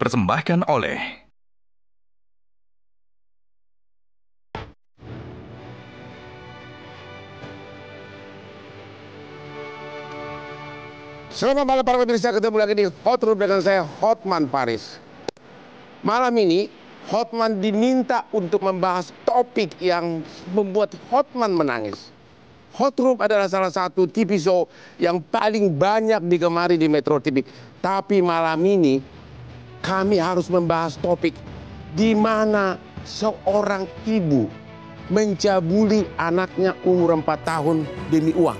dipersembahkan oleh Selamat malam para pemirsa, ketemu lagi di Hot Room dengan saya Hotman Paris. Malam ini Hotman diminta untuk membahas topik yang membuat Hotman menangis. Hot Room adalah salah satu TV show yang paling banyak digemari di Metro TV. Tapi malam ini kami harus membahas topik di mana seorang ibu mencabuli anaknya umur 4 tahun demi uang.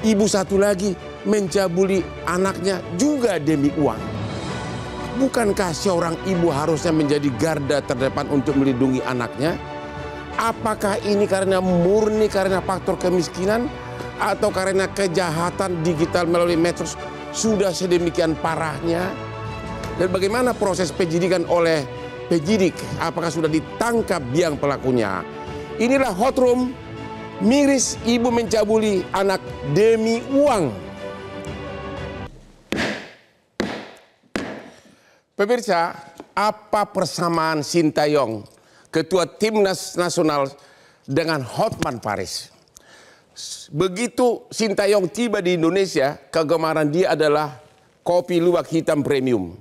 Ibu satu lagi mencabuli anaknya juga demi uang. Bukankah seorang ibu harusnya menjadi garda terdepan untuk melindungi anaknya? Apakah ini karena murni karena faktor kemiskinan atau karena kejahatan digital melalui medsos sudah sedemikian parahnya? Dan bagaimana proses penyidikan oleh penyidik? Apakah sudah ditangkap biang pelakunya? Inilah hot room miris ibu mencabuli anak demi uang. Pemirsa, apa persamaan Sintayong, ketua timnas nasional dengan Hotman Paris? Begitu Sintayong tiba di Indonesia, kegemaran dia adalah kopi luwak hitam premium.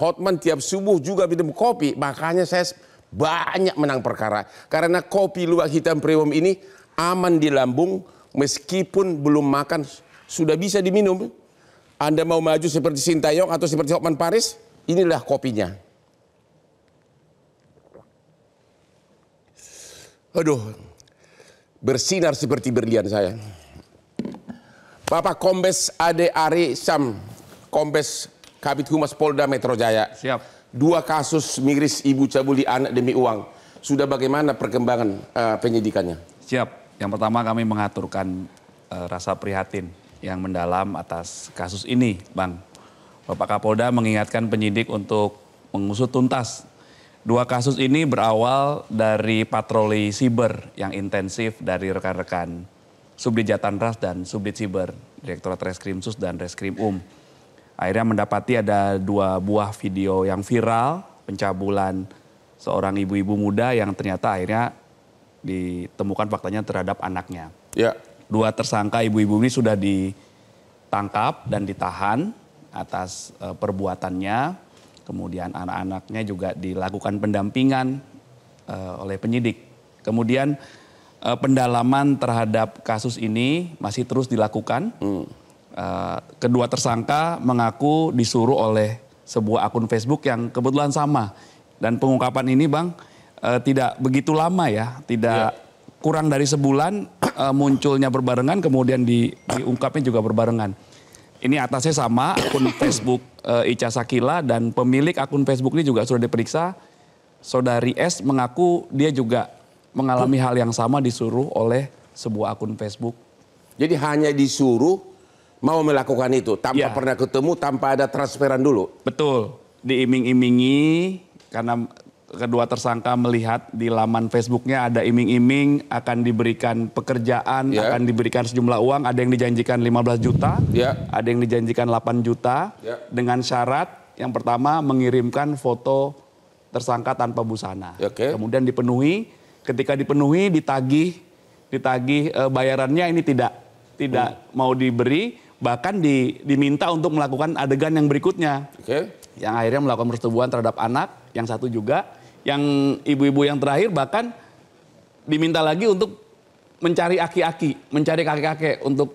Hotman tiap subuh juga minum kopi. Makanya saya banyak menang perkara. Karena kopi luwak hitam premium ini aman di lambung meskipun belum makan sudah bisa diminum. Anda mau maju seperti Sintayong atau seperti Hotman Paris, inilah kopinya. Aduh, bersinar seperti berlian saya. Bapak Kombes Ade Ari Sam, Kombes Kabit Humas Polda Metro Jaya. Siap. Dua kasus miris ibu cabuli anak demi uang. Sudah bagaimana perkembangan uh, penyidikannya? Siap. Yang pertama kami mengaturkan uh, rasa prihatin yang mendalam atas kasus ini, Bang. Bapak Kapolda mengingatkan penyidik untuk mengusut tuntas. Dua kasus ini berawal dari patroli siber yang intensif dari rekan-rekan Subdit Jatan Jatanras dan Subdit Siber, Direktorat Reskrim Sus dan Reskrim Um Akhirnya mendapati ada dua buah video yang viral pencabulan seorang ibu-ibu muda yang ternyata akhirnya ditemukan faktanya terhadap anaknya. Ya. Dua tersangka ibu-ibu ini sudah ditangkap dan ditahan atas uh, perbuatannya. Kemudian anak-anaknya juga dilakukan pendampingan uh, oleh penyidik. Kemudian uh, pendalaman terhadap kasus ini masih terus dilakukan. Hmm Eh, kedua tersangka mengaku disuruh oleh sebuah akun Facebook yang kebetulan sama. Dan pengungkapan ini Bang uh, tidak begitu lama ya, tidak yeah. kurang dari sebulan uh, munculnya berbarengan kemudian di, diungkapnya juga berbarengan. Ini atasnya sama akun Facebook uh, Ica Sakila dan pemilik akun Facebook ini juga sudah diperiksa. Saudari S mengaku dia juga mengalami hal yang sama disuruh oleh sebuah akun Facebook. Jadi hanya disuruh mau melakukan itu tanpa ya. pernah ketemu, tanpa ada transferan dulu. Betul. Diiming-imingi karena kedua tersangka melihat di laman Facebooknya ada iming-iming akan diberikan pekerjaan, ya. akan diberikan sejumlah uang, ada yang dijanjikan 15 juta, ya. ada yang dijanjikan 8 juta ya. dengan syarat yang pertama mengirimkan foto tersangka tanpa busana. Ya, okay. Kemudian dipenuhi, ketika dipenuhi ditagih ditagih eh, bayarannya ini tidak tidak hmm. mau diberi bahkan di, diminta untuk melakukan adegan yang berikutnya. Okay. Yang akhirnya melakukan persetubuhan terhadap anak, yang satu juga. Yang ibu-ibu yang terakhir bahkan diminta lagi untuk mencari aki-aki, mencari kakek-kakek untuk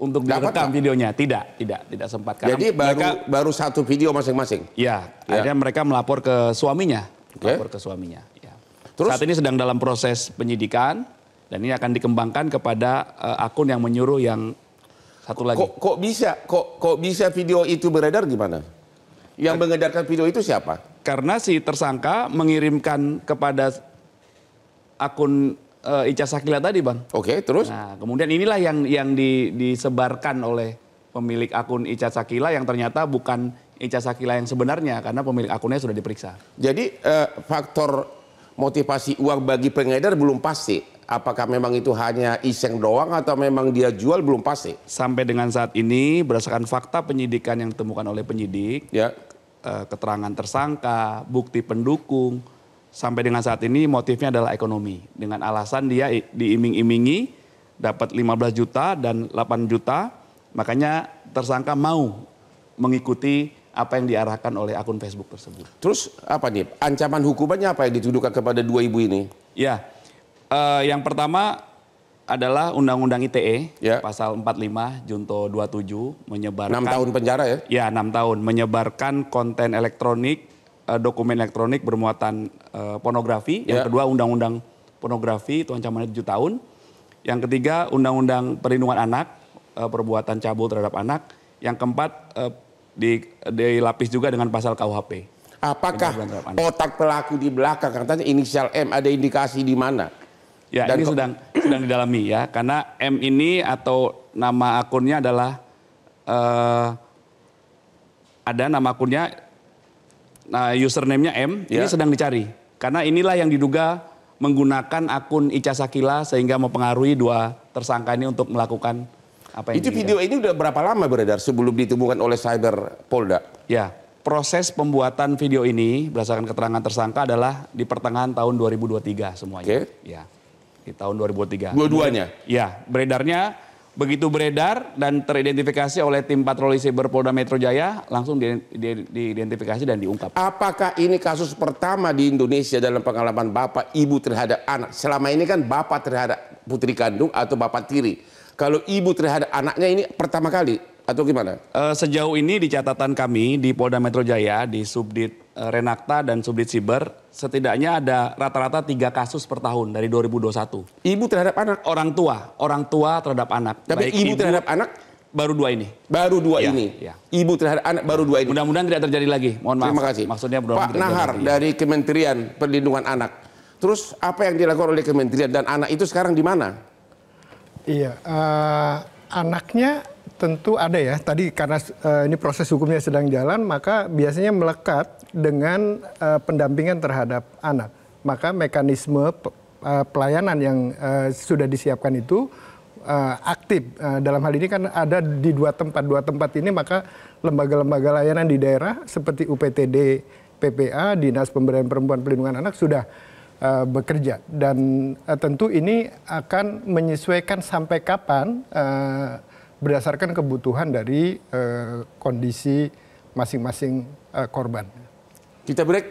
untuk direkam videonya. Tidak, tidak, tidak sempat. Karena Jadi baru mereka, baru satu video masing-masing. Ya, ya, akhirnya mereka melapor ke suaminya, okay. melapor ke suaminya. Ya. Terus saat ini sedang dalam proses penyidikan dan ini akan dikembangkan kepada uh, akun yang menyuruh yang satu lagi. Kok, kok bisa kok kok bisa video itu beredar gimana? Yang mengedarkan video itu siapa? Karena si tersangka mengirimkan kepada akun e, Ica Sakila tadi, Bang. Oke, okay, terus? Nah, kemudian inilah yang yang di, disebarkan oleh pemilik akun Ica Sakila yang ternyata bukan Ica Sakila yang sebenarnya karena pemilik akunnya sudah diperiksa. Jadi e, faktor motivasi uang bagi pengedar belum pasti apakah memang itu hanya iseng doang atau memang dia jual belum pasti. Sampai dengan saat ini berdasarkan fakta penyidikan yang ditemukan oleh penyidik, ya. Eh, keterangan tersangka, bukti pendukung, sampai dengan saat ini motifnya adalah ekonomi. Dengan alasan dia diiming-imingi dapat 15 juta dan 8 juta, makanya tersangka mau mengikuti apa yang diarahkan oleh akun Facebook tersebut. Terus apa nih ancaman hukumannya apa yang dituduhkan kepada dua ibu ini? Ya, Uh, yang pertama adalah Undang-Undang ITE yeah. pasal 45 Junto 27 menyebarkan 6 tahun penjara ya. Ya, 6 tahun menyebarkan konten elektronik uh, dokumen elektronik bermuatan uh, pornografi. Yang ya. kedua Undang-Undang pornografi itu ancamannya 7 tahun. Yang ketiga Undang-Undang perlindungan anak uh, perbuatan cabul terhadap anak. Yang keempat uh, di dilapis juga dengan pasal KUHP. Apakah otak pelaku di belakang katanya inisial M ada indikasi di mana? Ya, Dan ini sedang sedang didalami ya, karena M ini atau nama akunnya adalah uh, ada nama akunnya nah username-nya M, ya. ini sedang dicari. Karena inilah yang diduga menggunakan akun Ica Sakila sehingga mempengaruhi dua tersangka ini untuk melakukan apa yang Itu video ini udah berapa lama beredar sebelum ditemukan oleh Cyber Polda? Ya, proses pembuatan video ini berdasarkan keterangan tersangka adalah di pertengahan tahun 2023 semuanya. Okay. Ya di tahun 2003. Dua-duanya? Ya, beredarnya begitu beredar dan teridentifikasi oleh tim patroli siber Polda Metro Jaya langsung diidentifikasi dan diungkap. Apakah ini kasus pertama di Indonesia dalam pengalaman bapak ibu terhadap anak? Selama ini kan bapak terhadap putri kandung atau bapak tiri kalau ibu terhadap anaknya ini pertama kali atau gimana? Uh, sejauh ini di catatan kami di Polda Metro Jaya di Subdit eh, Renakta dan Subdit Siber setidaknya ada rata-rata tiga kasus per tahun dari 2021. Ibu terhadap anak? Orang tua, orang tua terhadap anak. Tapi Baik ibu, ibu terhadap anak baru dua ini. Baru dua ya, ini. Ya. Ibu terhadap anak baru dua ini. Mudah-mudahan tidak terjadi lagi. Mohon maaf. Terima kasih. Maksudnya Pak Nahar lagi. dari Kementerian Perlindungan Anak. Terus apa yang dilakukan oleh Kementerian dan anak itu sekarang di mana? Iya, uh, anaknya tentu ada ya. Tadi karena uh, ini proses hukumnya sedang jalan, maka biasanya melekat dengan uh, pendampingan terhadap anak. Maka mekanisme uh, pelayanan yang uh, sudah disiapkan itu uh, aktif. Uh, dalam hal ini kan ada di dua tempat. Dua tempat ini maka lembaga-lembaga layanan di daerah seperti UPTD, PPA, Dinas Pemberdayaan Perempuan Pelindungan Anak sudah Eh, bekerja dan uh, tentu ini akan menyesuaikan sampai kapan uh, berdasarkan kebutuhan dari uh, kondisi masing-masing uh, korban. Kita break.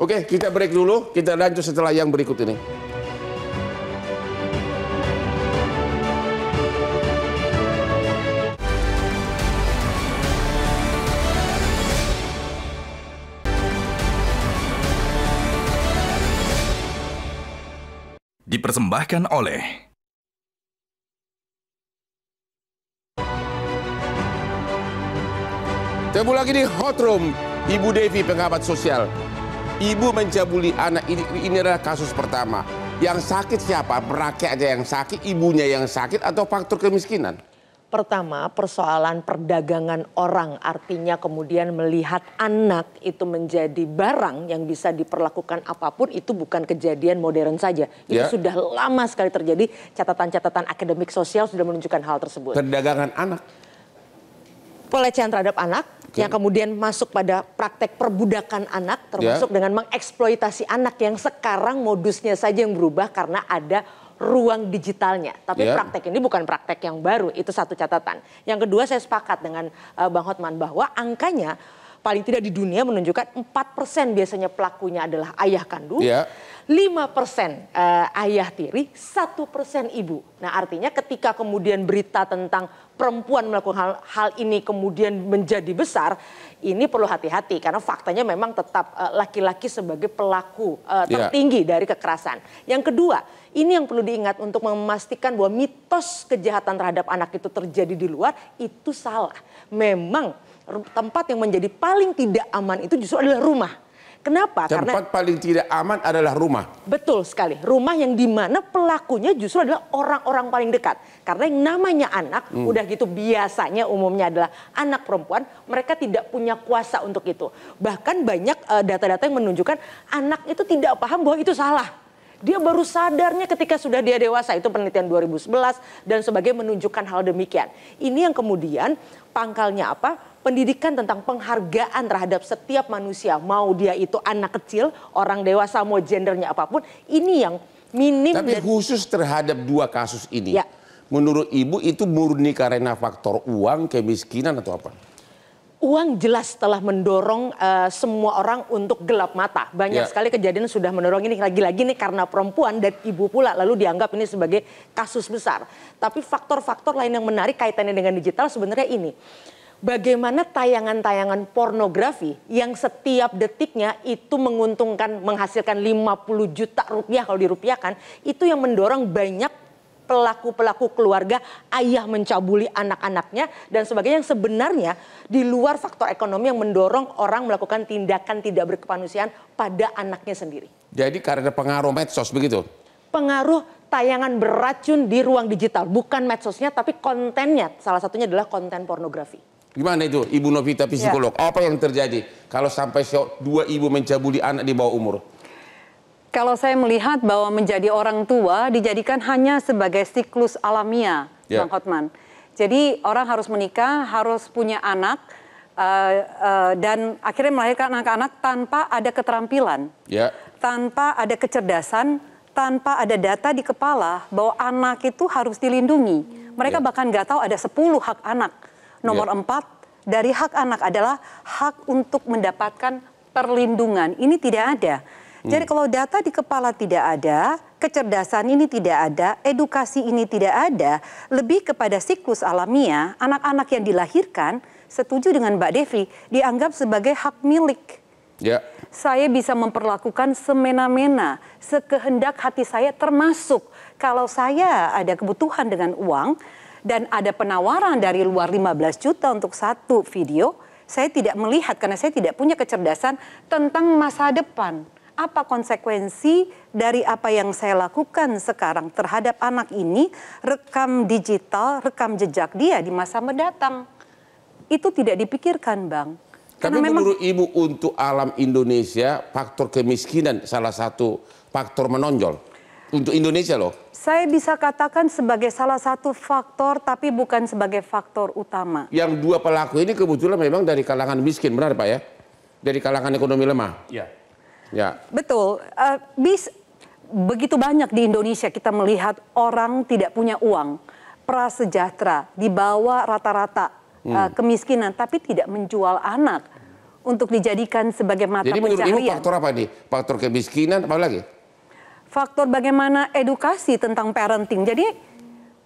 Oke, kita break dulu. Kita lanjut setelah yang berikut ini. dipersembahkan oleh Temu lagi di Hot Room, Ibu Devi pengamat sosial. Ibu mencabuli anak ini, ini adalah kasus pertama. Yang sakit siapa? Rakyatnya yang sakit, ibunya yang sakit, atau faktor kemiskinan? Pertama, persoalan perdagangan orang artinya kemudian melihat anak itu menjadi barang yang bisa diperlakukan apapun itu bukan kejadian modern saja. Itu ya. sudah lama sekali terjadi. Catatan-catatan akademik sosial sudah menunjukkan hal tersebut. Perdagangan anak. Pelecehan terhadap anak okay. yang kemudian masuk pada praktek perbudakan anak termasuk ya. dengan mengeksploitasi anak yang sekarang modusnya saja yang berubah karena ada ruang digitalnya. Tapi yeah. praktek ini bukan praktek yang baru, itu satu catatan. Yang kedua saya sepakat dengan uh, Bang Hotman bahwa angkanya paling tidak di dunia menunjukkan 4% biasanya pelakunya adalah ayah kandung, yeah. 5% persen uh, ayah tiri, 1% ibu. Nah artinya ketika kemudian berita tentang perempuan melakukan hal, hal ini kemudian menjadi besar, ini perlu hati-hati karena faktanya memang tetap eh, laki-laki uh, sebagai pelaku uh, tertinggi yeah. dari kekerasan. Yang kedua, ini yang perlu diingat untuk memastikan bahwa mitos kejahatan terhadap anak itu terjadi di luar itu salah. Memang tempat yang menjadi paling tidak aman itu justru adalah rumah Kenapa? Tempat Karena, paling tidak aman adalah rumah. Betul sekali. Rumah yang dimana pelakunya justru adalah orang-orang paling dekat. Karena yang namanya anak, hmm. udah gitu biasanya umumnya adalah anak perempuan, mereka tidak punya kuasa untuk itu. Bahkan banyak eh, data-data uh, data -data yang menunjukkan anak itu tidak paham bahwa itu salah dia baru sadarnya ketika sudah dia dewasa. Itu penelitian 2011 dan sebagai menunjukkan hal demikian. Ini yang kemudian pangkalnya apa? Pendidikan tentang penghargaan terhadap setiap manusia. Mau dia itu anak kecil, orang dewasa, mau gendernya apapun. Ini yang minim. Tapi dan... khusus terhadap dua kasus ini. Ya. Menurut ibu itu murni karena faktor uang, kemiskinan atau apa? uang jelas telah mendorong uh, semua orang untuk gelap mata. Banyak ya. sekali kejadian sudah mendorong ini lagi-lagi nih karena perempuan dan ibu pula lalu dianggap ini sebagai kasus besar. Tapi faktor-faktor lain yang menarik kaitannya dengan digital sebenarnya ini. Bagaimana tayangan-tayangan pornografi yang setiap detiknya itu menguntungkan menghasilkan 50 juta rupiah kalau dirupiahkan itu yang mendorong banyak pelaku-pelaku keluarga ayah mencabuli anak-anaknya dan sebagainya yang sebenarnya di luar faktor ekonomi yang mendorong orang melakukan tindakan tidak berkemanusiaan pada anaknya sendiri. Jadi karena pengaruh medsos begitu? Pengaruh tayangan beracun di ruang digital, bukan medsosnya tapi kontennya. Salah satunya adalah konten pornografi. Gimana itu Ibu Novita psikolog? Ya. Apa yang terjadi kalau sampai dua ibu mencabuli anak di bawah umur? Kalau saya melihat bahwa menjadi orang tua dijadikan hanya sebagai siklus alamiah, yeah. Bang Hotman. Jadi orang harus menikah, harus punya anak, uh, uh, dan akhirnya melahirkan anak-anak tanpa ada keterampilan, yeah. tanpa ada kecerdasan, tanpa ada data di kepala bahwa anak itu harus dilindungi. Mereka yeah. bahkan nggak tahu ada 10 hak anak. Nomor ya. empat 4 dari hak anak adalah hak untuk mendapatkan perlindungan. Ini tidak ada. Hmm. Jadi kalau data di kepala tidak ada, kecerdasan ini tidak ada, edukasi ini tidak ada, lebih kepada siklus alamiah, anak-anak yang dilahirkan, setuju dengan Mbak Devi, dianggap sebagai hak milik. Ya. Saya bisa memperlakukan semena-mena, sekehendak hati saya termasuk kalau saya ada kebutuhan dengan uang dan ada penawaran dari luar 15 juta untuk satu video, saya tidak melihat karena saya tidak punya kecerdasan tentang masa depan apa konsekuensi dari apa yang saya lakukan sekarang terhadap anak ini, rekam digital, rekam jejak dia di masa mendatang. Itu tidak dipikirkan, Bang. Karena Tapi memang... Ibu untuk alam Indonesia, faktor kemiskinan salah satu faktor menonjol untuk Indonesia loh. Saya bisa katakan sebagai salah satu faktor tapi bukan sebagai faktor utama. Yang dua pelaku ini kebetulan memang dari kalangan miskin, benar Pak ya? Dari kalangan ekonomi lemah. Ya. Ya. Betul. Uh, bis begitu banyak di Indonesia kita melihat orang tidak punya uang, prasejahtera di bawah rata-rata hmm. uh, kemiskinan, tapi tidak menjual anak untuk dijadikan sebagai mata Jadi menurut Ibu faktor apa nih? Faktor kemiskinan apa lagi? Faktor bagaimana edukasi tentang parenting. Jadi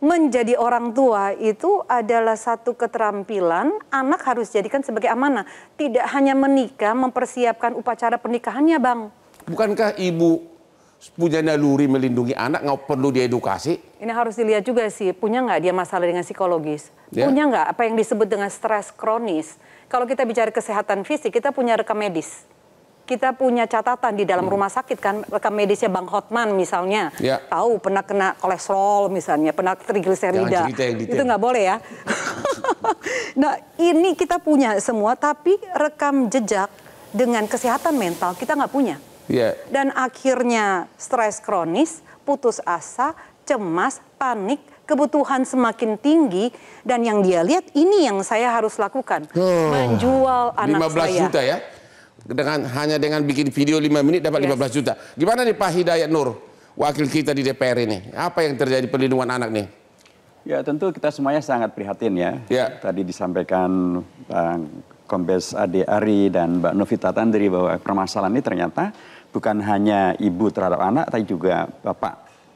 menjadi orang tua itu adalah satu keterampilan anak harus jadikan sebagai amanah. Tidak hanya menikah, mempersiapkan upacara pernikahannya Bang. Bukankah ibu punya naluri melindungi anak, nggak perlu diedukasi? Ini harus dilihat juga sih, punya nggak dia masalah dengan psikologis? Ya. Punya nggak apa yang disebut dengan stres kronis? Kalau kita bicara kesehatan fisik, kita punya rekam medis kita punya catatan di dalam hmm. rumah sakit kan rekam medisnya Bang Hotman misalnya ya. tahu pernah kena kolesterol misalnya pernah trigliserida itu nggak boleh ya nah ini kita punya semua tapi rekam jejak dengan kesehatan mental kita nggak punya ya. dan akhirnya stres kronis putus asa cemas panik kebutuhan semakin tinggi dan yang dia lihat ini yang saya harus lakukan oh, menjual anak 15 saya juta ya dengan hanya dengan bikin video 5 menit dapat yes. 15 juta. Gimana nih Pak Hidayat Nur, wakil kita di DPR ini? Apa yang terjadi perlindungan anak nih? Ya tentu kita semuanya sangat prihatin ya. ya. Tadi disampaikan Bang Kombes Ade Ari dan Mbak Novita Tandri bahwa permasalahan ini ternyata bukan hanya ibu terhadap anak, tapi juga bapak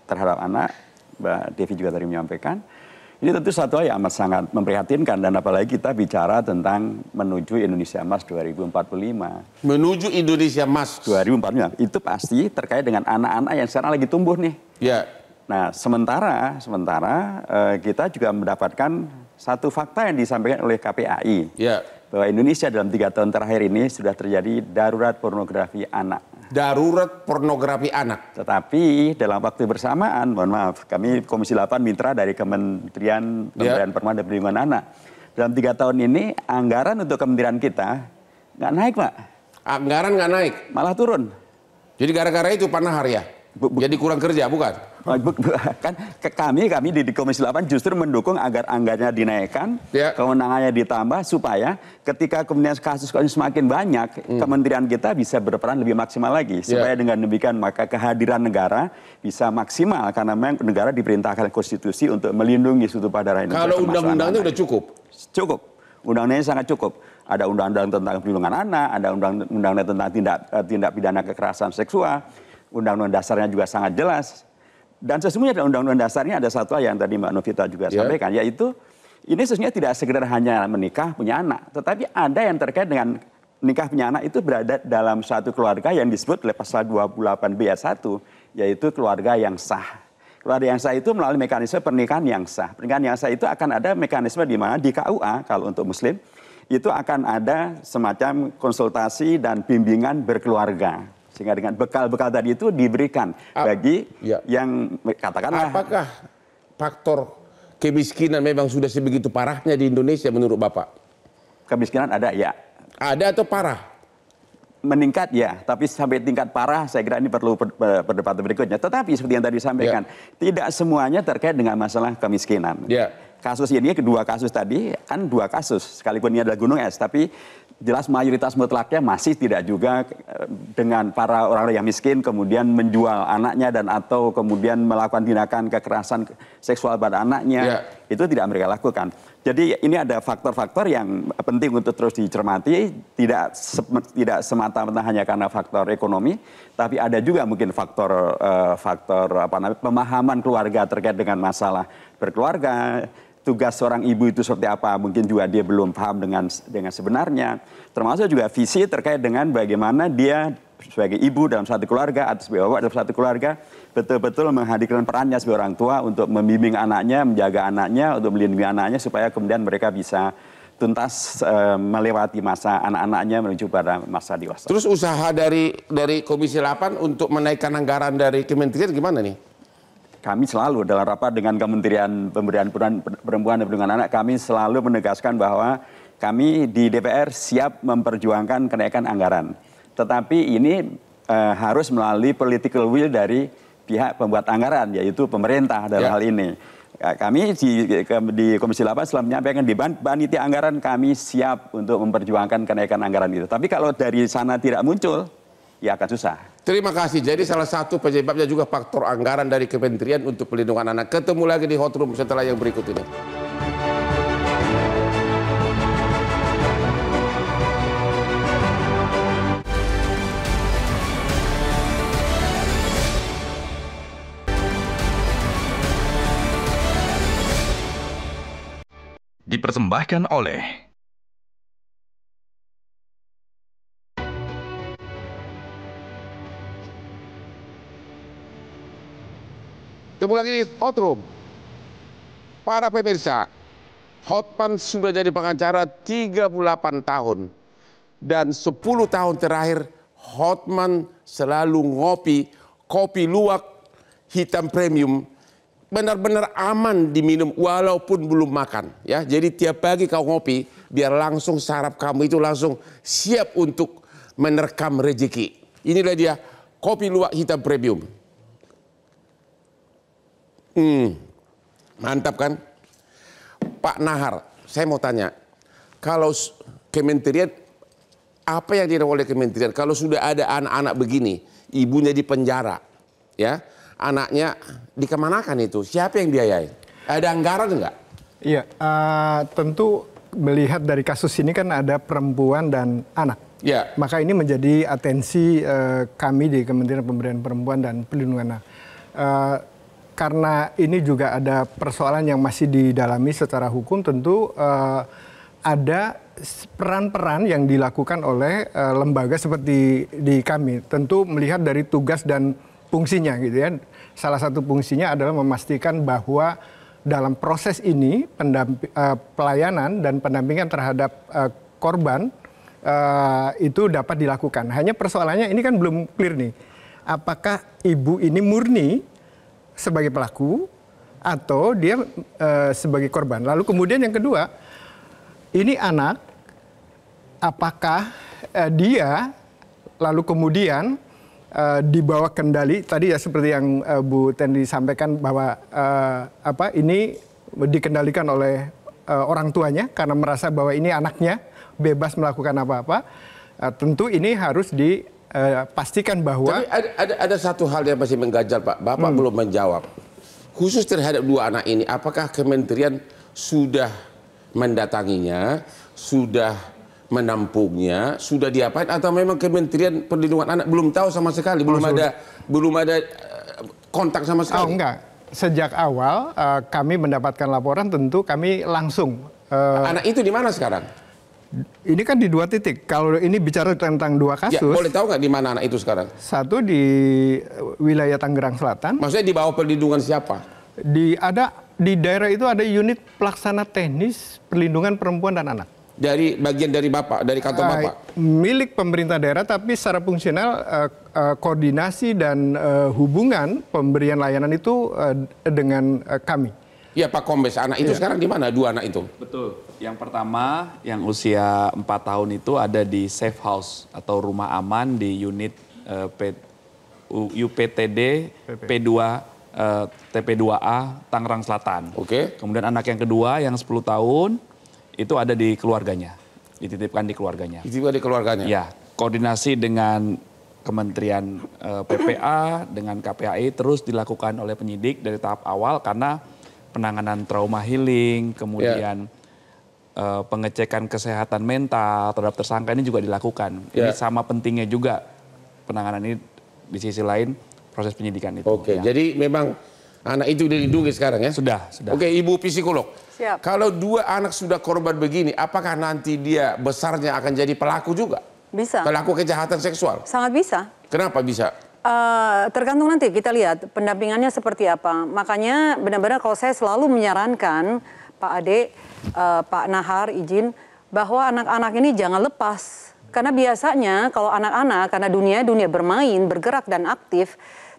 terhadap anak. Mbak Devi juga tadi menyampaikan. Ini tentu satu hal yang amat sangat memprihatinkan dan apalagi kita bicara tentang menuju Indonesia Emas 2045. Menuju Indonesia Emas 2045 itu pasti terkait dengan anak-anak yang sekarang lagi tumbuh nih. Ya. Nah, sementara sementara eh, kita juga mendapatkan satu fakta yang disampaikan oleh KPAI. Ya. Bahwa Indonesia dalam tiga tahun terakhir ini sudah terjadi darurat pornografi anak darurat pornografi anak. Tetapi dalam waktu bersamaan, mohon maaf, kami Komisi 8 mitra dari Kementerian Pemberdayaan ya. yeah. Perempuan dan Perlindungan Anak. Dalam tiga tahun ini anggaran untuk kementerian kita nggak naik, Pak. Anggaran nggak naik? Malah turun. Jadi gara-gara itu panah hari ya? Bu, Jadi kurang kerja bukan? Oh, kan kami kami di, di Komisi 8 justru mendukung agar anggarnya dinaikkan, ya. kewenangannya ditambah supaya ketika kemudian kasus-kasus semakin banyak, hmm. kementerian kita bisa berperan lebih maksimal lagi ya. supaya ya. dengan demikian maka kehadiran negara bisa maksimal karena memang negara diperintahkan konstitusi untuk melindungi suatu pada ini. Kalau undang-undangnya sudah cukup. Cukup. Undang-undangnya sangat cukup ada undang-undang tentang perlindungan anak, ada undang-undang tentang tindak eh, tindak pidana kekerasan seksual, undang-undang dasarnya juga sangat jelas. Dan sesungguhnya dalam undang-undang dasarnya ada satu yang tadi Mbak Novita juga yeah. sampaikan, yaitu ini sesungguhnya tidak sekedar hanya menikah punya anak, tetapi ada yang terkait dengan nikah punya anak itu berada dalam satu keluarga yang disebut oleh pasal 28 B ayat 1 yaitu keluarga yang sah. Keluarga yang sah itu melalui mekanisme pernikahan yang sah. Pernikahan yang sah itu akan ada mekanisme di mana di KUA kalau untuk muslim itu akan ada semacam konsultasi dan bimbingan berkeluarga. Sehingga dengan bekal-bekal tadi itu diberikan A bagi ya. yang katakanlah. Apakah faktor kemiskinan memang sudah sebegitu parahnya di Indonesia menurut Bapak? Kemiskinan ada ya. Ada atau parah? meningkat ya, tapi sampai tingkat parah saya kira ini perlu perdebatan berikutnya. Tetapi seperti yang tadi disampaikan, yeah. tidak semuanya terkait dengan masalah kemiskinan. Yeah. Kasus ini kedua kasus tadi kan dua kasus, sekalipun ini adalah gunung es, tapi jelas mayoritas mutlaknya masih tidak juga eh, dengan para orang yang miskin kemudian menjual anaknya dan atau kemudian melakukan tindakan kekerasan seksual pada anaknya yeah. itu tidak mereka lakukan. Jadi ini ada faktor-faktor yang penting untuk terus dicermati tidak se tidak semata-mata hanya karena faktor ekonomi tapi ada juga mungkin faktor uh, faktor apa namanya pemahaman keluarga terkait dengan masalah berkeluarga tugas seorang ibu itu seperti apa. Mungkin juga dia belum paham dengan dengan sebenarnya. Termasuk juga visi terkait dengan bagaimana dia sebagai ibu dalam satu keluarga atau sebagai bapak dalam satu keluarga betul-betul menghadirkan perannya sebagai orang tua untuk membimbing anaknya, menjaga anaknya, untuk melindungi anaknya supaya kemudian mereka bisa tuntas e, melewati masa anak-anaknya menuju pada masa dewasa. Terus usaha dari dari Komisi 8 untuk menaikkan anggaran dari Kementerian gimana nih? kami selalu dalam rapat dengan Kementerian Pemberdayaan Perempuan dan Perlindungan Anak kami selalu menegaskan bahwa kami di DPR siap memperjuangkan kenaikan anggaran. Tetapi ini e, harus melalui political will dari pihak pembuat anggaran yaitu pemerintah dalam yeah. hal ini. Ya, kami di, di Komisi 8 setelah menyampaikan di panitia anggaran kami siap untuk memperjuangkan kenaikan anggaran itu. Tapi kalau dari sana tidak muncul, ya akan susah. Terima kasih. Jadi salah satu penyebabnya juga faktor anggaran dari Kementerian untuk Pelindungan Anak. Ketemu lagi di Hot Room setelah yang berikut ini. dipersembahkan oleh Kemudian ini Hotrum. Para pemirsa, Hotman sudah jadi pengacara 38 tahun. Dan 10 tahun terakhir Hotman selalu ngopi, kopi luwak hitam premium. Benar-benar aman diminum walaupun belum makan. ya. Jadi tiap pagi kau ngopi, biar langsung sarap kamu itu langsung siap untuk menerkam rezeki. Inilah dia kopi luwak hitam premium. Hmm, mantap kan? Pak Nahar, saya mau tanya, kalau kementerian apa yang dilakukan oleh kementerian? Kalau sudah ada anak-anak begini, ibunya di penjara, ya, anaknya dikemanakan itu? Siapa yang biayai? Ada anggaran enggak? Iya, uh, tentu melihat dari kasus ini kan ada perempuan dan anak. Ya. Maka ini menjadi atensi uh, kami di Kementerian Pemberdayaan Perempuan dan Pelindungan. Anak. Uh, karena ini juga ada persoalan yang masih didalami secara hukum tentu uh, ada peran-peran yang dilakukan oleh uh, lembaga seperti di kami tentu melihat dari tugas dan fungsinya gitu ya. Salah satu fungsinya adalah memastikan bahwa dalam proses ini pendampi, uh, pelayanan dan pendampingan terhadap uh, korban uh, itu dapat dilakukan. Hanya persoalannya ini kan belum clear nih. Apakah ibu ini murni sebagai pelaku atau dia uh, sebagai korban. Lalu kemudian yang kedua, ini anak apakah uh, dia lalu kemudian uh, dibawa kendali tadi ya seperti yang uh, Bu Tendi sampaikan bahwa uh, apa ini dikendalikan oleh uh, orang tuanya karena merasa bahwa ini anaknya bebas melakukan apa-apa. Uh, tentu ini harus di uh, pastikan bahwa. Tapi ada, ada, ada satu hal yang masih mengganjal Pak, Bapak hmm. belum menjawab. Khusus terhadap dua anak ini, apakah kementerian sudah mendatanginya, sudah menampungnya, sudah diapain atau memang Kementerian Perlindungan Anak belum tahu sama sekali, belum oh, ada belum ada eh, kontak sama sekali? Oh enggak. Sejak awal uh, kami mendapatkan laporan tentu kami langsung uh, anak itu di mana sekarang? Ini kan di dua titik. Kalau ini bicara tentang dua ya, kasus. Ya, boleh tahu nggak di mana anak itu sekarang? Satu di eh, wilayah Tangerang Selatan. Maksudnya di bawah perlindungan siapa? Di ada di daerah itu ada unit pelaksana teknis perlindungan perempuan dan anak. Dari bagian dari bapak, dari kantor uh, bapak. Milik pemerintah daerah, tapi secara fungsional uh, uh, koordinasi dan uh, hubungan pemberian layanan itu uh, dengan uh, kami. Iya Pak Kombes, anak itu ya. sekarang di mana dua anak itu? Betul. Yang pertama, yang usia 4 tahun itu ada di safe house atau rumah aman di unit uh, P, UPTD PP. P2 uh, eh, TP2A Tangerang Selatan. Oke. Okay. Kemudian anak yang kedua yang 10 tahun itu ada di keluarganya. Dititipkan di keluarganya. Dititipkan di keluarganya. Ya, koordinasi dengan Kementerian uh, eh, PPA dengan KPAI terus dilakukan oleh penyidik dari tahap awal karena penanganan trauma healing, kemudian yeah Eh, pengecekan kesehatan mental terhadap tersangka ini juga dilakukan. Yeah. Ini ya. sama pentingnya juga penanganan ini di sisi lain proses penyidikan itu. Oke, ya. jadi memang anak itu sudah dilindungi sekarang ya? Sudah, sudah. Oke, ibu psikolog. Siap. Kalau dua anak sudah korban begini, apakah nanti dia besarnya akan jadi pelaku juga? Bisa. Pelaku kejahatan seksual? Sangat bisa. Kenapa bisa? Uh, tergantung nanti kita lihat pendampingannya seperti apa. Makanya benar-benar kalau saya selalu menyarankan Pak Ade, uh, Pak Nahar, izin bahwa anak-anak ini jangan lepas. Karena biasanya kalau anak-anak, karena dunia dunia bermain, bergerak dan aktif,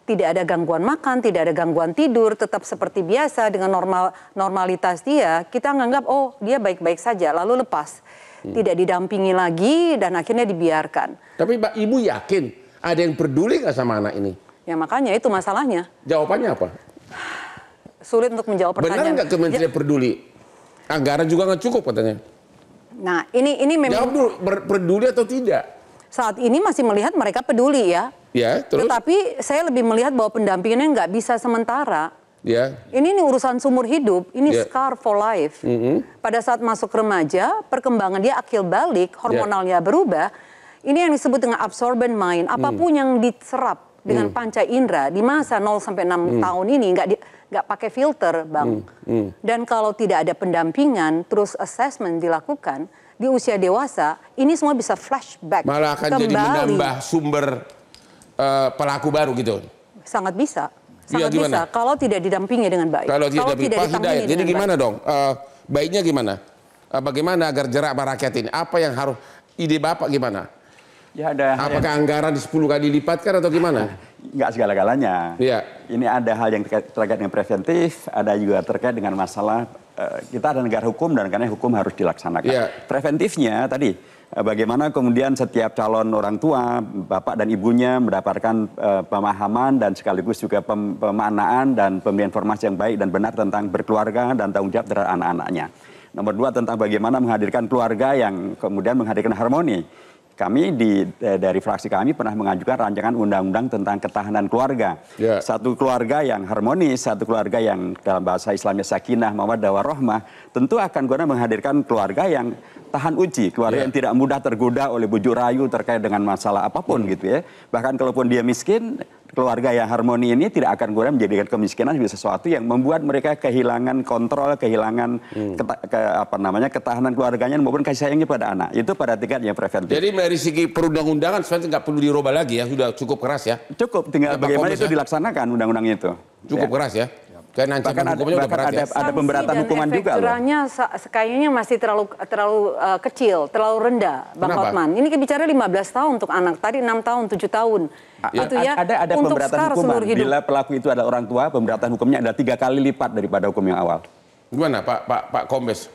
tidak ada gangguan makan, tidak ada gangguan tidur, tetap seperti biasa dengan normal normalitas dia, kita nganggap oh dia baik-baik saja, lalu lepas. Hmm. Tidak didampingi lagi dan akhirnya dibiarkan. Tapi Mbak Ibu yakin ada yang peduli nggak sama anak ini? Ya makanya itu masalahnya. Jawabannya apa? Sulit untuk menjawab pertanyaan. Benar nggak Kementerian ya, Peduli? Anggaran juga nggak cukup katanya. Nah ini ini memang. Jawab dulu peduli atau tidak? Saat ini masih melihat mereka peduli ya. Ya. Terus? Tetapi saya lebih melihat bahwa pendampingannya nggak bisa sementara. Ya. Ini, ini urusan sumur hidup, ini ya. scar for life. Mm -hmm. Pada saat masuk remaja, perkembangan dia akil balik, ya. hormonalnya ya. berubah. Ini yang disebut dengan absorbent mind. Apapun mm. yang diserap dengan mm. panca indera di masa 0 sampai 6 mm. tahun ini nggak nggak pakai filter bang. Hmm, hmm. Dan kalau tidak ada pendampingan, terus assessment dilakukan di usia dewasa, ini semua bisa flashback. Malah akan kembali. jadi menambah sumber uh, pelaku baru gitu. Sangat bisa, iya, sangat ya, bisa. Kalau tidak didampingi dengan baik. Kalau tidak, kalau tidak, tidak didampingi Jadi gimana dong? Uh, baiknya gimana? Uh, bagaimana agar jerak rakyat ini? Apa yang harus ide bapak gimana? Ya ada. Apakah ya. anggaran 10 kali lipat kan atau gimana? Enggak segala-galanya. Iya. Ini ada hal yang terkait, dengan preventif, ada juga terkait dengan masalah eh, kita ada negara hukum dan karena hukum harus dilaksanakan. Ya. Preventifnya tadi eh, bagaimana kemudian setiap calon orang tua, bapak dan ibunya mendapatkan eh, pemahaman dan sekaligus juga pem pemanaan dan pemberian informasi yang baik dan benar tentang berkeluarga dan tanggung jawab terhadap anak-anaknya. Nomor dua tentang bagaimana menghadirkan keluarga yang kemudian menghadirkan harmoni kami di eh, dari fraksi kami pernah mengajukan rancangan undang-undang tentang ketahanan keluarga. Yeah. Satu keluarga yang harmonis, satu keluarga yang dalam bahasa Islamnya sakinah, mawaddah warohmah, tentu akan guna menghadirkan keluarga yang tahan uji keluarga yeah. yang tidak mudah tergoda oleh bujuk rayu terkait dengan masalah apapun hmm. gitu ya bahkan kalaupun dia miskin keluarga yang harmoni ini tidak akan kemudian menjadikan kemiskinan sebagai sesuatu yang membuat mereka kehilangan kontrol, kehilangan hmm. keta, ke, apa namanya ketahanan keluarganya maupun kasih sayangnya pada anak. Itu pada tingkat yang preventif. Jadi dari segi perundang-undangan sebenarnya nggak perlu dirubah lagi ya, sudah cukup keras ya. Cukup, tinggal bagaimana itu ya? dilaksanakan undang-undang itu. Cukup ya. keras ya. Dan bahkan ada, bahkan berat, ada, ya? ada pemberatan dan hukuman juga loh. kayaknya masih terlalu terlalu uh, kecil, terlalu rendah, Bang Kenapa? Hotman. Ini bicara 15 tahun untuk anak, tadi 6 tahun, 7 tahun. Ya. itu ya. Ada ada untuk pemberatan hukuman. Bila pelaku itu adalah orang tua, pemberatan hukumnya ada tiga kali lipat daripada hukum yang awal. Gimana Pak Pak Pak Kombes?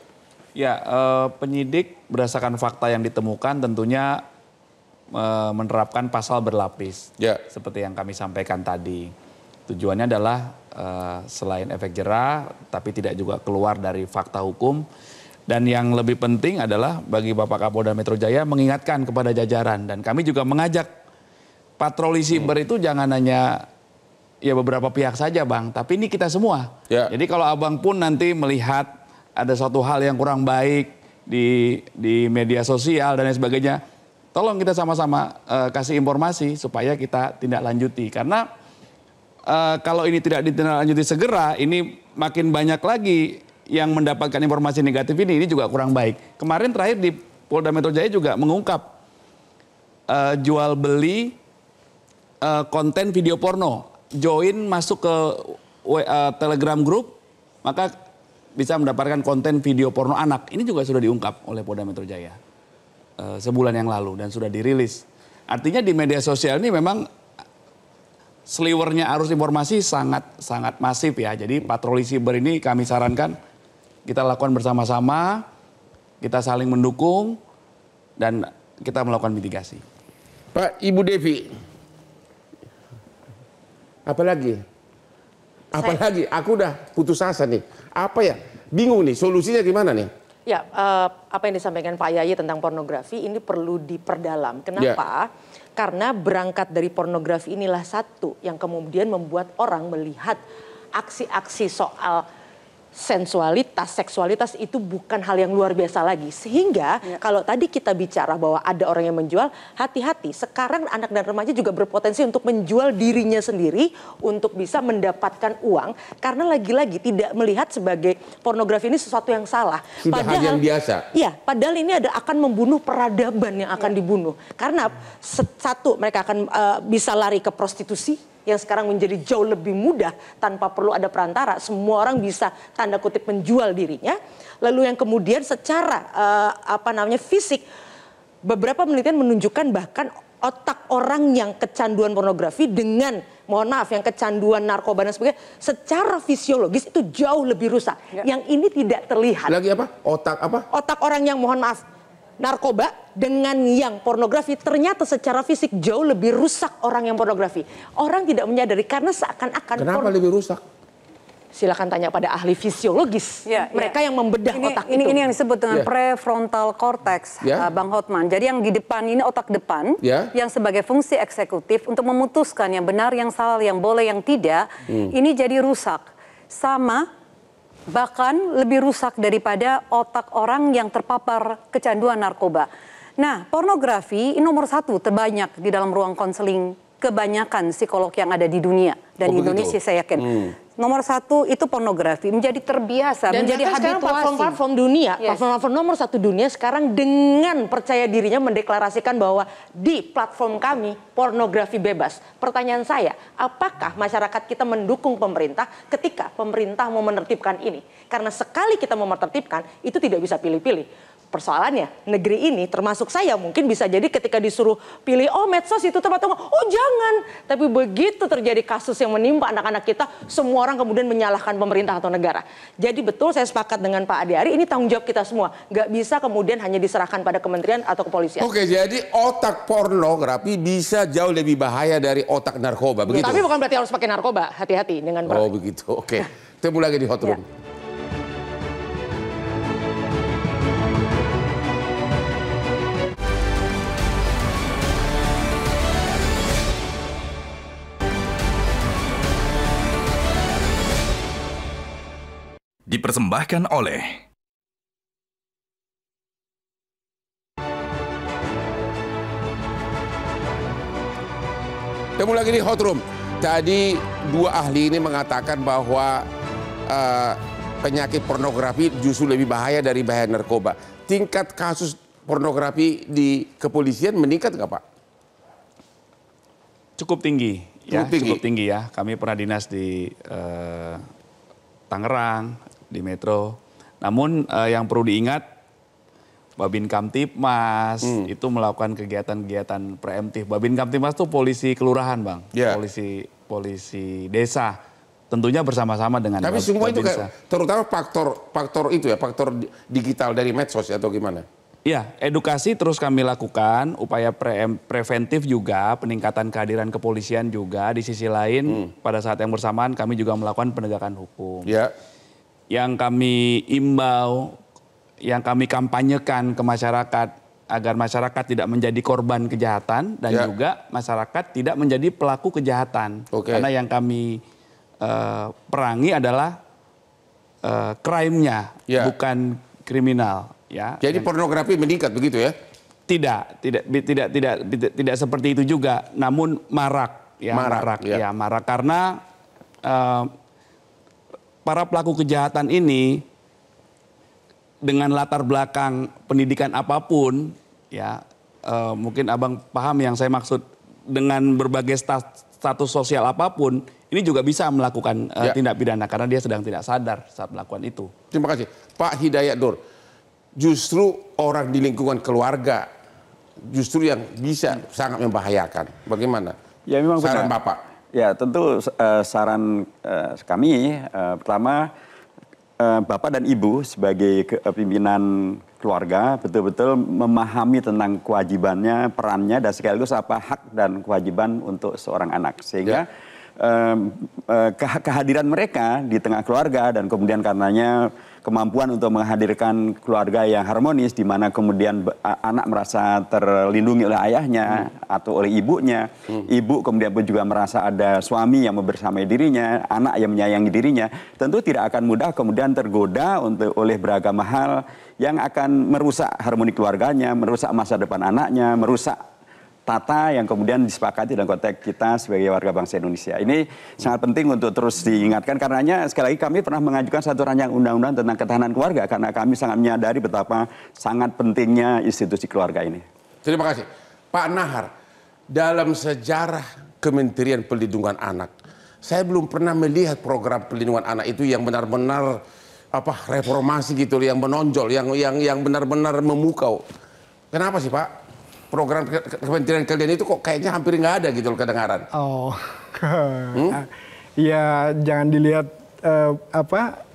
Ya, uh, penyidik berdasarkan fakta yang ditemukan tentunya eh, menerapkan pasal berlapis. Ya. Seperti yang kami sampaikan tadi. Tujuannya adalah uh, selain efek jerah, tapi tidak juga keluar dari fakta hukum. Dan yang lebih penting adalah bagi Bapak Kapolda Metro Jaya mengingatkan kepada jajaran. Dan kami juga mengajak patroli siber itu jangan hanya ya beberapa pihak saja Bang. Tapi ini kita semua. Ya. Jadi kalau Abang pun nanti melihat ada suatu hal yang kurang baik di, di media sosial dan lain sebagainya. Tolong kita sama-sama uh, kasih informasi supaya kita tindak lanjuti. Karena Eh, kalau ini tidak ditindaklanjuti segera, ini makin banyak lagi yang mendapatkan informasi negatif ini, ini juga kurang baik. Kemarin terakhir di Polda Metro Jaya juga mengungkap uh, jual beli uh, konten video porno, join masuk ke uh, Telegram grup, maka bisa mendapatkan konten video porno anak. Ini juga sudah diungkap oleh Polda Metro Jaya uh, sebulan yang lalu dan sudah dirilis. Artinya di media sosial ini memang sliwernya arus informasi sangat sangat masif ya. Jadi patroli siber ini kami sarankan kita lakukan bersama-sama, kita saling mendukung dan kita melakukan mitigasi. Pak Ibu Devi, apalagi? Apalagi? Aku udah putus asa nih. Apa ya? Bingung nih. Solusinya gimana nih? Ya, uh, apa yang disampaikan Pak Yayi tentang pornografi ini perlu diperdalam. Ya. Kenapa? Ya karena berangkat dari pornografi inilah satu yang kemudian membuat orang melihat aksi-aksi soal sensualitas, seksualitas itu bukan hal yang luar biasa lagi. Sehingga ya. kalau tadi kita bicara bahwa ada orang yang menjual, hati-hati. Sekarang anak dan remaja juga berpotensi untuk menjual dirinya sendiri untuk bisa mendapatkan uang karena lagi-lagi tidak melihat sebagai pornografi ini sesuatu yang salah. Sudah padahal hal yang biasa. Iya, padahal ini ada akan membunuh peradaban yang akan ya. dibunuh. Karena satu mereka akan uh, bisa lari ke prostitusi yang sekarang menjadi jauh lebih mudah tanpa perlu ada perantara. Semua orang bisa tanda kutip menjual dirinya. Lalu yang kemudian secara uh, apa namanya fisik beberapa penelitian menunjukkan bahkan otak orang yang kecanduan pornografi dengan mohon maaf yang kecanduan narkoba dan sebagainya secara fisiologis itu jauh lebih rusak. Ya. Yang ini tidak terlihat. Lagi apa? Otak apa? Otak orang yang mohon maaf narkoba dengan yang pornografi ternyata secara fisik jauh lebih rusak orang yang pornografi. Orang tidak menyadari karena seakan-akan Kenapa lebih rusak? Silakan tanya pada ahli fisiologis, ya, ya. mereka ya. yang membedah ini, otak ini, itu. Ini yang disebut dengan ya. prefrontal cortex, ya. Eh, Bang Hotman. Jadi yang di depan ini otak depan, ya. yang sebagai fungsi eksekutif untuk memutuskan yang benar, yang salah, yang boleh, yang tidak, hmm. ini jadi rusak. Sama bahkan lebih rusak daripada otak orang yang terpapar kecanduan narkoba. Nah, pornografi ini nomor satu terbanyak di dalam ruang konseling kebanyakan psikolog yang ada di dunia dan oh, Indonesia saya yakin. Hmm. Nomor satu itu pornografi menjadi terbiasa, dan menjadi habituasi. platform-platform dunia, yes. platform-platform nomor satu dunia sekarang dengan percaya dirinya mendeklarasikan bahwa di platform kami pornografi bebas. Pertanyaan saya, apakah masyarakat kita mendukung pemerintah ketika pemerintah mau menertibkan ini? Karena sekali kita mau menertibkan itu tidak bisa pilih-pilih persoalannya negeri ini termasuk saya mungkin bisa jadi ketika disuruh pilih oh medsos itu tempat teman oh jangan tapi begitu terjadi kasus yang menimpa anak-anak kita semua orang kemudian menyalahkan pemerintah atau negara jadi betul saya sepakat dengan Pak Adi Ari ini tanggung jawab kita semua nggak bisa kemudian hanya diserahkan pada kementerian atau kepolisian oke jadi otak pornografi bisa jauh lebih bahaya dari otak narkoba begitu tapi bukan berarti harus pakai narkoba hati-hati dengan oh begitu oke okay. Temu lagi di hot room ya. dipersembahkan oleh Temu lagi di Hot Room. Tadi dua ahli ini mengatakan bahwa uh, penyakit pornografi justru lebih bahaya dari bahaya narkoba. Tingkat kasus pornografi di kepolisian meningkat nggak Pak? Cukup tinggi. Cukup ya, tinggi. Cukup tinggi ya. Kami pernah dinas di uh, Tangerang, di Metro. Namun uh, yang perlu diingat Babin Kamtipmas hmm. itu melakukan kegiatan-kegiatan preemptif. Babin Kamtipmas itu polisi kelurahan, Bang. Yeah. Polisi polisi desa. Tentunya bersama-sama dengan Tapi Babin semua itu kayak, terutama faktor faktor itu ya, faktor digital dari medsos atau gimana? Iya, edukasi terus kami lakukan, upaya pre preventif juga, peningkatan kehadiran kepolisian juga. Di sisi lain, hmm. pada saat yang bersamaan kami juga melakukan penegakan hukum. Ya yang kami imbau, yang kami kampanyekan ke masyarakat agar masyarakat tidak menjadi korban kejahatan dan ya. juga masyarakat tidak menjadi pelaku kejahatan. Okay. Karena yang kami uh, perangi adalah uh, crime-nya, ya. bukan kriminal. Ya. Jadi yang, pornografi meningkat begitu ya? Tidak, tidak, tidak, tidak, tidak, tidak seperti itu juga. Namun marak, ya marak, marak ya. ya marak karena uh, para pelaku kejahatan ini dengan latar belakang pendidikan apapun, ya eh, mungkin abang paham yang saya maksud dengan berbagai status sosial apapun, ini juga bisa melakukan eh, ya. tindak pidana karena dia sedang tidak sadar saat melakukan itu. Terima kasih, Pak Hidayat Dur. Justru orang di lingkungan keluarga justru yang bisa sangat membahayakan. Bagaimana? Ya memang Saran benar. Bapak. Ya tentu uh, saran uh, kami uh, pertama uh, Bapak dan Ibu sebagai pimpinan keluarga betul-betul memahami tentang kewajibannya, perannya dan sekaligus apa hak dan kewajiban untuk seorang anak sehingga ya Eh, kehadiran mereka di tengah keluarga dan kemudian karenanya kemampuan untuk menghadirkan keluarga yang harmonis di mana kemudian anak merasa terlindungi oleh ayahnya hmm. atau oleh ibunya. Hmm. Ibu kemudian pun juga merasa ada suami yang membersamai dirinya, anak yang menyayangi dirinya. Tentu tidak akan mudah kemudian tergoda untuk oleh beragam hal yang akan merusak harmoni keluarganya, merusak masa depan anaknya, merusak tata yang kemudian disepakati dalam konteks kita sebagai warga bangsa Indonesia. Ini sangat penting untuk terus diingatkan karenanya sekali lagi kami pernah mengajukan satu rancangan undang-undang tentang ketahanan keluarga karena kami sangat menyadari betapa sangat pentingnya institusi keluarga ini. Terima kasih. Pak Nahar, dalam sejarah Kementerian Perlindungan Anak, saya belum pernah melihat program perlindungan anak itu yang benar-benar apa reformasi gitu yang menonjol, yang yang yang benar-benar memukau. Kenapa sih, Pak? program kementerian kalian itu kok kayaknya hampir nggak ada gitu loh kedengaran. Oh. hmm? Ya jangan dilihat uh, apa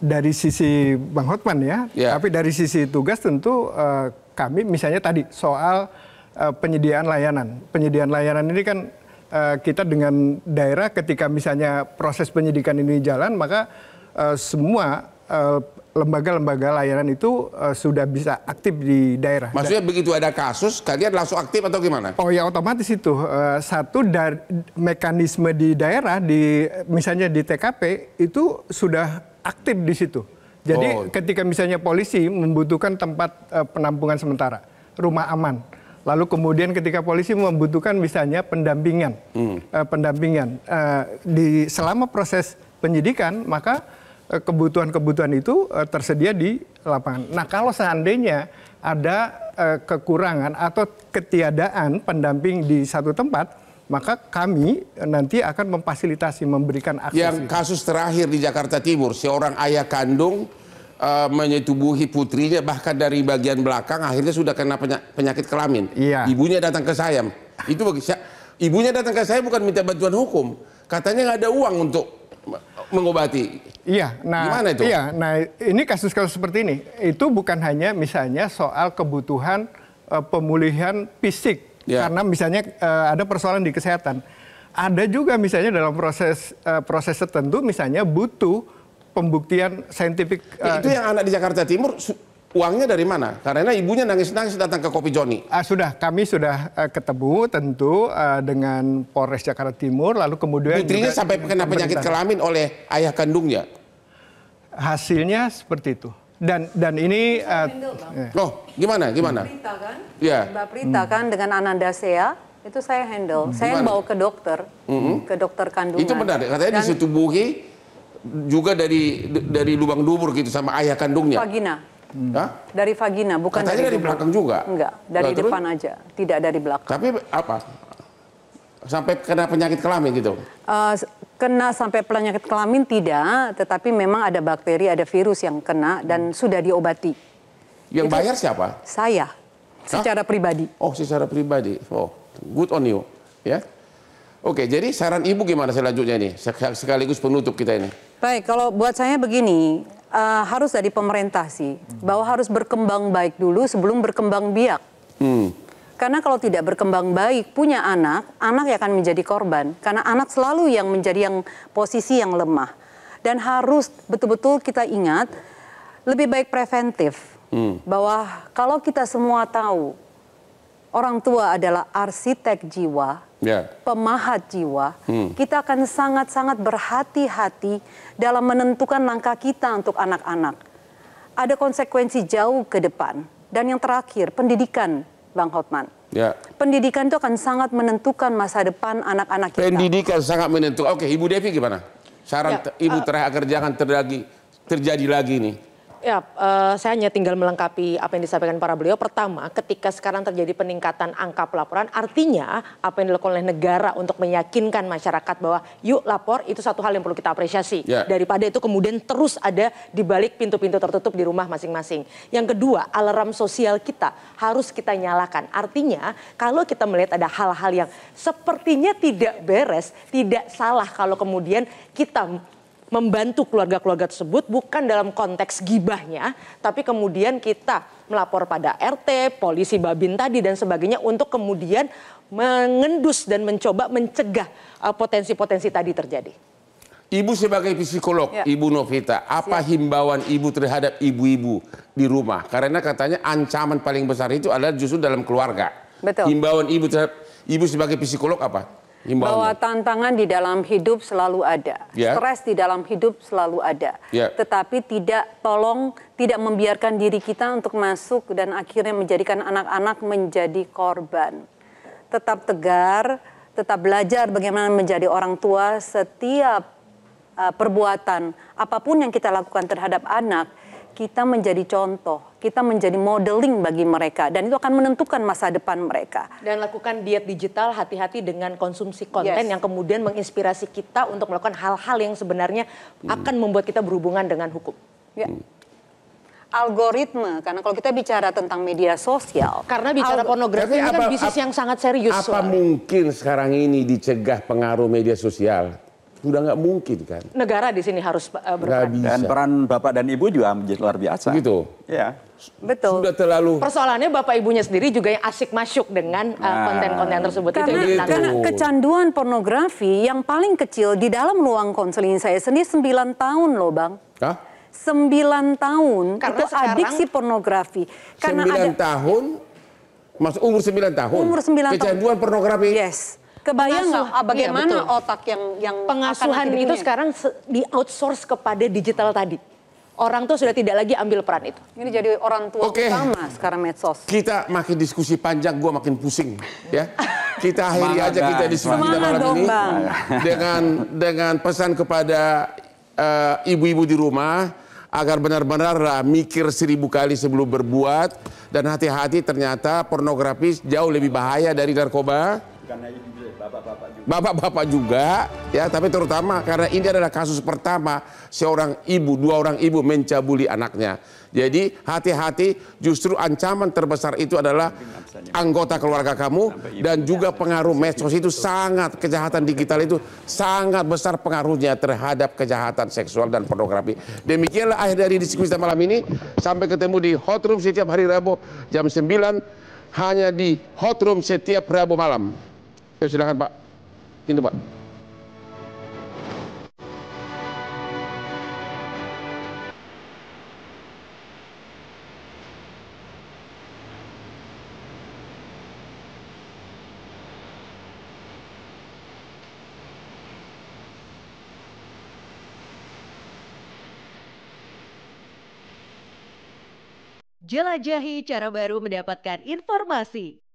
dari sisi Bang Hotman ya, yeah. tapi dari sisi tugas tentu uh, kami misalnya tadi soal uh, penyediaan layanan. Penyediaan layanan ini kan uh, kita dengan daerah ketika misalnya proses penyidikan ini jalan maka uh, semua lembaga-lembaga layanan itu uh, sudah bisa aktif di daerah. Maksudnya begitu ada kasus, kalian langsung aktif atau gimana? Oh ya otomatis itu uh, satu dari mekanisme di daerah di misalnya di TKP itu sudah aktif di situ. Jadi oh. ketika misalnya polisi membutuhkan tempat uh, penampungan sementara, rumah aman. Lalu kemudian ketika polisi membutuhkan misalnya pendampingan, hmm. uh, pendampingan uh, di selama proses penyidikan maka Eh, kebutuhan-kebutuhan itu eh, tersedia di lapangan. Nah, kalau seandainya ada eh, kekurangan atau ketiadaan pendamping di satu tempat, maka kami nanti akan memfasilitasi memberikan akses. Yang kasus terakhir di Jakarta Timur, seorang ayah kandung uh, menyetubuhi putrinya bahkan dari bagian belakang akhirnya sudah kena penyakit kelamin. Iya. Ibunya datang ke saya. Itu bagi saya. Ibunya datang ke saya bukan minta bantuan hukum. Katanya nggak ada uang untuk mengobati. Iya. Nah, Gimana itu? Iya. Nah, ini kasus-kasus seperti ini itu bukan hanya misalnya soal kebutuhan uh, pemulihan fisik yeah. karena misalnya uh, ada persoalan di kesehatan. Ada juga misalnya dalam proses uh, proses tertentu misalnya butuh pembuktian saintifik. Ya, itu yang anak di Jakarta Timur Uangnya dari mana? Karena ibunya nangis-nangis datang ke Kopi Joni. Uh, sudah, kami sudah uh, ketemu tentu uh, dengan Polres Jakarta Timur, lalu kemudian... Putrinya sampai kena penyakit kelamin oleh ayah kandungnya? Hasilnya seperti itu. Dan dan ini... Uh, oh, gimana? Gimana? Mbak Prita kan? Yeah. Mbak Prita kan dengan Ananda Sea itu saya handle. Hmm. Saya yang bawa ke dokter, -hmm. ke dokter kandungan. Itu benar, katanya Dan, disetubuhi juga dari dari lubang dubur gitu sama ayah kandungnya. Vagina. Hmm. Dari vagina, bukan Katanya dari, dari belakang juga. Enggak, dari Lalu, depan terus? aja, tidak dari belakang. Tapi apa? Sampai kena penyakit kelamin gitu? Uh, kena sampai penyakit kelamin tidak, tetapi memang ada bakteri, ada virus yang kena dan hmm. sudah diobati. Yang Jadi, bayar siapa? Saya. Hah? Secara pribadi. Oh, secara pribadi. Oh, good on you. Ya. Yeah. Oke, jadi saran ibu gimana selanjutnya ini, Sekaligus penutup kita ini. Baik, kalau buat saya begini, uh, harus dari pemerintah sih bahwa harus berkembang baik dulu sebelum berkembang biak. Hmm. Karena kalau tidak berkembang baik punya anak, anak yang akan menjadi korban karena anak selalu yang menjadi yang posisi yang lemah dan harus betul-betul kita ingat lebih baik preventif hmm. bahwa kalau kita semua tahu orang tua adalah arsitek jiwa yeah. pemahat jiwa, hmm. kita akan sangat-sangat berhati-hati dalam menentukan langkah kita untuk anak-anak. Ada konsekuensi jauh ke depan. Dan yang terakhir, pendidikan, Bang Hotman. Ya. Pendidikan itu akan sangat menentukan masa depan anak-anak kita. Pendidikan sangat menentukan. Oke, Ibu Devi gimana? Saran ya, ibu uh, terakhir jangan terjadi terjadi lagi nih. Ya, uh, saya hanya tinggal melengkapi apa yang disampaikan para beliau. Pertama, ketika sekarang terjadi peningkatan angka pelaporan, artinya apa yang dilakukan oleh negara untuk meyakinkan masyarakat bahwa yuk lapor itu satu hal yang perlu kita apresiasi. Yeah. Daripada itu kemudian terus ada di balik pintu-pintu tertutup di rumah masing-masing. Yang kedua, alarm sosial kita harus kita nyalakan. Artinya, kalau kita melihat ada hal-hal yang sepertinya tidak beres, tidak salah kalau kemudian kita membantu keluarga-keluarga tersebut bukan dalam konteks gibahnya, tapi kemudian kita melapor pada RT, polisi babin tadi dan sebagainya untuk kemudian mengendus dan mencoba mencegah eh, potensi-potensi tadi terjadi. Ibu sebagai psikolog, ya. Ibu Novita, apa Siap. himbauan Ibu terhadap ibu-ibu di rumah? Karena katanya ancaman paling besar itu adalah justru dalam keluarga. Betul. Himbauan Ibu terhadap Ibu sebagai psikolog apa? bahwa tantangan di dalam hidup selalu ada, yeah. stres di dalam hidup selalu ada, yeah. tetapi tidak tolong tidak membiarkan diri kita untuk masuk dan akhirnya menjadikan anak-anak menjadi korban. Tetap tegar, tetap belajar bagaimana menjadi orang tua setiap uh, perbuatan apapun yang kita lakukan terhadap anak kita menjadi contoh, kita menjadi modeling bagi mereka dan itu akan menentukan masa depan mereka. Dan lakukan diet digital hati-hati dengan konsumsi konten yes. yang kemudian menginspirasi kita untuk melakukan hal-hal yang sebenarnya hmm. akan membuat kita berhubungan dengan hukum. Ya. Hmm. karena kalau kita bicara tentang media sosial, karena bicara pornografi ini kan bisnis yang sangat serius. Apa soal. mungkin sekarang ini dicegah pengaruh media sosial? Sudah nggak mungkin kan. Negara di sini harus eh, berperan. Dan peran bapak dan ibu juga menjadi luar biasa. Gitu. Ya. Betul. Sudah terlalu. Persoalannya bapak ibunya sendiri juga yang asik masuk dengan eh, nah. konten-konten nah. tersebut. Karena, itu yang karena kecanduan pornografi yang paling kecil di dalam ruang konseling saya sendiri 9 tahun loh bang. Hah? 9 tahun karena itu sekarang, adiksi pornografi. Karena 9 ada, tahun, mas umur 9 tahun? Umur 9 kecanduan tahun. Kecanduan pornografi? Yes kebayang nggak ah, bagaimana iya, otak yang yang pengasuhan akan itu sekarang di outsource kepada digital tadi. Orang tuh sudah tidak lagi ambil peran itu. Ini jadi orang tua okay. utama sekarang medsos. Kita makin diskusi panjang, gue makin pusing, ya. Kita akhiri aja kita diskusi kita malam dong, ini bang. dengan dengan pesan kepada eh, ibu-ibu uh, di rumah agar benar-benar eh, mikir seribu kali sebelum berbuat dan hati-hati ternyata pornografis jauh lebih bahaya dari narkoba bapak-bapak juga. juga, ya. Tapi terutama karena ini adalah kasus pertama seorang ibu, dua orang ibu mencabuli anaknya. Jadi hati-hati, justru ancaman terbesar itu adalah anggota keluarga kamu dan juga pengaruh medsos itu sangat kejahatan digital itu sangat besar pengaruhnya terhadap kejahatan seksual dan pornografi. Demikianlah akhir dari diskusi malam ini. Sampai ketemu di Hot Room setiap hari Rabu jam 9 hanya di Hot Room setiap Rabu malam ya silahkan pak tindak. pak Jelajahi cara baru mendapatkan informasi.